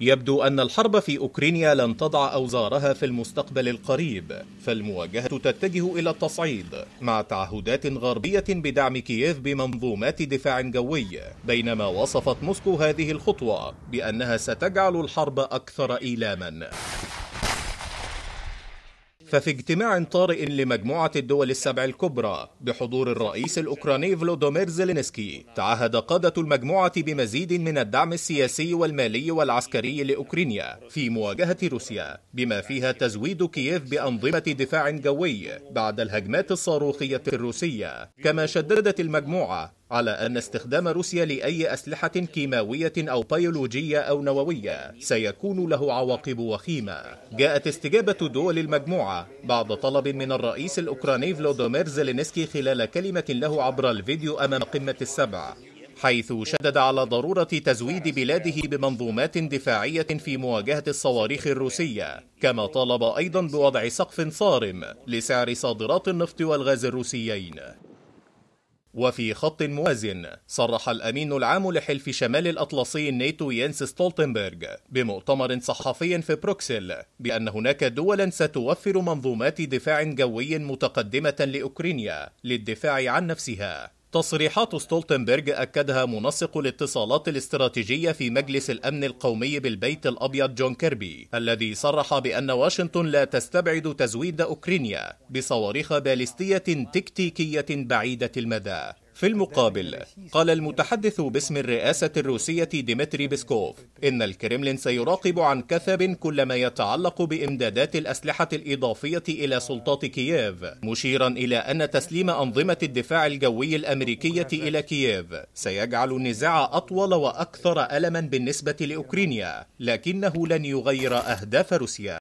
يبدو أن الحرب في أوكرانيا لن تضع أوزارها في المستقبل القريب فالمواجهة تتجه إلى التصعيد مع تعهدات غربية بدعم كييف بمنظومات دفاع جوي بينما وصفت موسكو هذه الخطوة بأنها ستجعل الحرب أكثر إيلاما ففي اجتماع طارئ لمجموعة الدول السبع الكبرى بحضور الرئيس الأوكراني فلودومير زيلينسكي تعهد قادة المجموعة بمزيد من الدعم السياسي والمالي والعسكري لأوكرانيا في مواجهة روسيا بما فيها تزويد كييف بأنظمة دفاع جوي بعد الهجمات الصاروخية الروسية كما شددت المجموعة على أن استخدام روسيا لأي أسلحة كيماوية أو بيولوجية أو نووية سيكون له عواقب وخيمة جاءت استجابة دول المجموعة بعد طلب من الرئيس الأوكراني فلودومير زيلينسكي خلال كلمة له عبر الفيديو أمام قمة السبع حيث شدد على ضرورة تزويد بلاده بمنظومات دفاعية في مواجهة الصواريخ الروسية كما طالب أيضا بوضع سقف صارم لسعر صادرات النفط والغاز الروسيين وفي خط موازن صرح الأمين العام لحلف شمال الأطلسي الناتو ينس ستولتنبرغ بمؤتمر صحفي في بروكسل بأن هناك دولا ستوفر منظومات دفاع جوي متقدمة لأوكرانيا للدفاع عن نفسها تصريحات ستولتنبرج أكدها منسق الاتصالات الاستراتيجية في مجلس الأمن القومي بالبيت الأبيض جون كيربي الذي صرح بأن واشنطن لا تستبعد تزويد أوكرانيا بصواريخ باليستية تكتيكية بعيدة المدى في المقابل قال المتحدث باسم الرئاسة الروسية ديمتري بيسكوف إن الكرملين سيراقب عن كثب كل ما يتعلق بإمدادات الأسلحة الإضافية إلى سلطات كييف مشيرا إلى أن تسليم أنظمة الدفاع الجوي الأمريكية إلى كييف سيجعل النزاع أطول وأكثر ألما بالنسبة لأوكرانيا لكنه لن يغير أهداف روسيا